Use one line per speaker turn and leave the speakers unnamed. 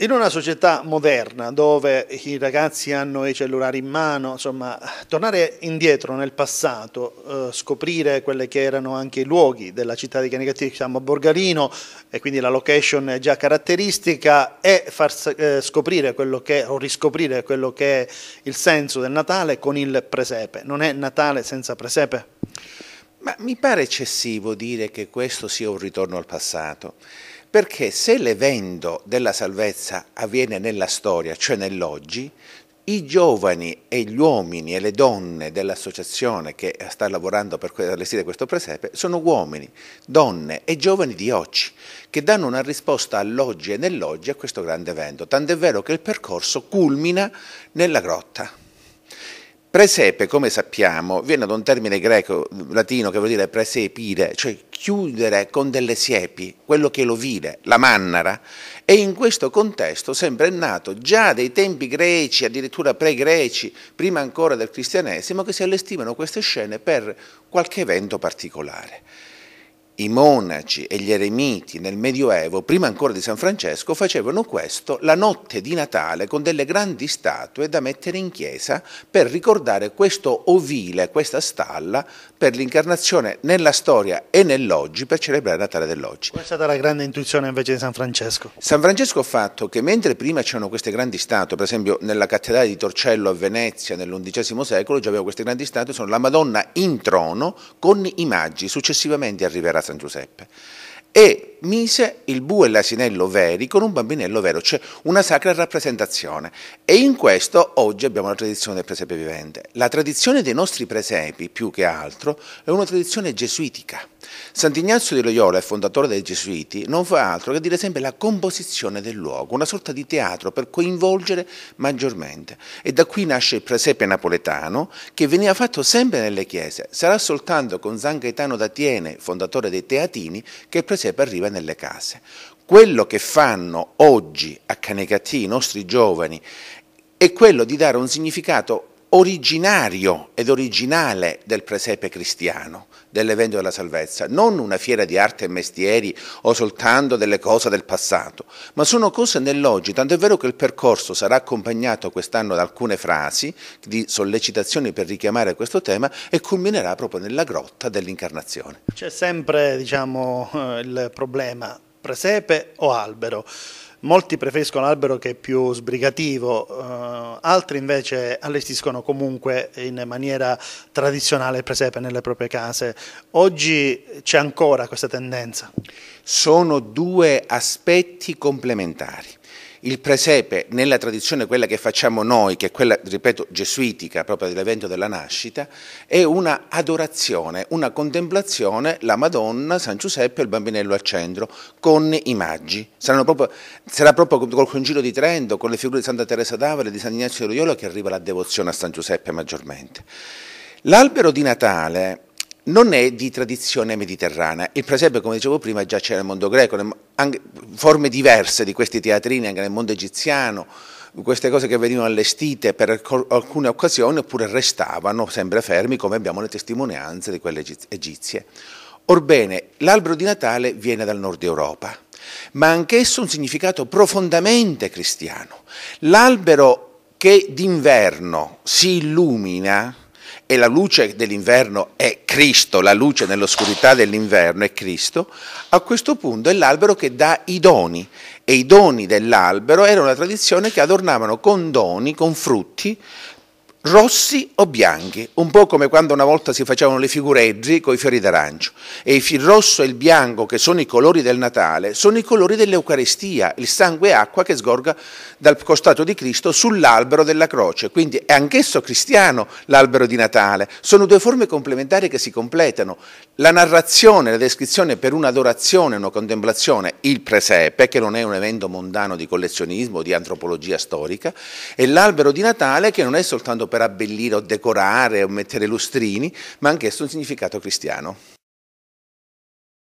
In una società moderna dove i ragazzi hanno i cellulari in mano, insomma, tornare indietro nel passato, eh, scoprire quelli che erano anche i luoghi della città di Canicattì, siamo a Borgarino e quindi la location è già caratteristica e far eh, scoprire quello che o riscoprire quello che è il senso del Natale con
il presepe. Non è Natale senza presepe? Ma mi pare eccessivo dire che questo sia un ritorno al passato perché se l'evento della salvezza avviene nella storia, cioè nell'oggi, i giovani e gli uomini e le donne dell'associazione che sta lavorando per allestire questo presepe sono uomini, donne e giovani di oggi che danno una risposta all'oggi e nell'oggi a questo grande evento, tant'è vero che il percorso culmina nella grotta. Presepe, come sappiamo, viene da un termine greco, latino, che vuol dire presepire, cioè chiudere con delle siepi, quello che lo vide, la mannara, e in questo contesto sempre è nato già dai tempi greci, addirittura pre-greci, prima ancora del cristianesimo, che si allestivano queste scene per qualche evento particolare i monaci e gli eremiti nel Medioevo, prima ancora di San Francesco, facevano questo la notte di Natale con delle grandi statue da mettere in chiesa per ricordare questo ovile, questa stalla, per l'incarnazione nella storia e nell'oggi, per celebrare Natale dell'oggi. Qual
è stata la grande intuizione invece di San Francesco.
San Francesco ha fatto che mentre prima c'erano queste grandi statue, per esempio nella cattedrale di Torcello a Venezia nell'undicesimo secolo, già aveva queste grandi statue, sono la Madonna in trono con i maggi, successivamente arriverà San Giuseppe e mise il bue e l'asinello veri con un bambinello vero, cioè una sacra rappresentazione. E in questo oggi abbiamo la tradizione del presepe vivente. La tradizione dei nostri presepi, più che altro, è una tradizione gesuitica. Sant'Ignazio di Loyola, il fondatore dei Gesuiti, non fa altro che dire sempre la composizione del luogo, una sorta di teatro per coinvolgere maggiormente. E da qui nasce il presepe napoletano che veniva fatto sempre nelle chiese. Sarà soltanto con San Gaetano d'Atiene, fondatore dei Teatini, che il presepe arriva nelle case. Quello che fanno oggi a Canecattì i nostri giovani è quello di dare un significato originario ed originale del presepe cristiano, dell'evento della salvezza, non una fiera di arte e mestieri o soltanto delle cose del passato, ma sono cose nell'oggi, tanto è vero che il percorso sarà accompagnato quest'anno da alcune frasi di sollecitazioni per richiamare questo tema e culminerà proprio nella grotta dell'incarnazione.
C'è sempre diciamo, eh, il problema presepe o albero molti preferiscono l'albero che è più sbrigativo, eh, altri invece allestiscono comunque in maniera tradizionale il presepe nelle proprie case. Oggi c'è ancora
questa tendenza? Sono due aspetti complementari il presepe nella tradizione quella che facciamo noi, che è quella, ripeto, gesuitica, proprio dell'evento della nascita, è una adorazione, una contemplazione, la Madonna, San Giuseppe e il bambinello al centro, con i maggi. Proprio, sarà proprio col Concilio di Trento, con le figure di Santa Teresa d'Avila e di San Ignazio di Loyola che arriva la devozione a San Giuseppe maggiormente. L'albero di Natale non è di tradizione mediterranea. Il presepe, come dicevo prima, già c'era nel mondo greco, forme diverse di questi teatrini anche nel mondo egiziano, queste cose che venivano allestite per alcune occasioni oppure restavano sempre fermi come abbiamo le testimonianze di quelle egizie. Orbene, l'albero di Natale viene dal nord Europa, ma anch'esso un significato profondamente cristiano. L'albero che d'inverno si illumina e la luce dell'inverno è Cristo, la luce nell'oscurità dell'inverno è Cristo, a questo punto è l'albero che dà i doni e i doni dell'albero erano una tradizione che adornavano con doni, con frutti, rossi o bianchi, un po' come quando una volta si facevano le figureggi con i fiori d'arancio. E il rosso e il bianco, che sono i colori del Natale, sono i colori dell'Eucarestia, il sangue e acqua che sgorga dal costato di Cristo sull'albero della croce. Quindi è anch'esso cristiano l'albero di Natale. Sono due forme complementari che si completano. La narrazione, la descrizione per un'adorazione, una contemplazione, il presepe, che non è un evento mondano di collezionismo, di antropologia storica, e l'albero di Natale, che non è soltanto per per abbellire o decorare o mettere lustrini, ma anch'esso un significato cristiano.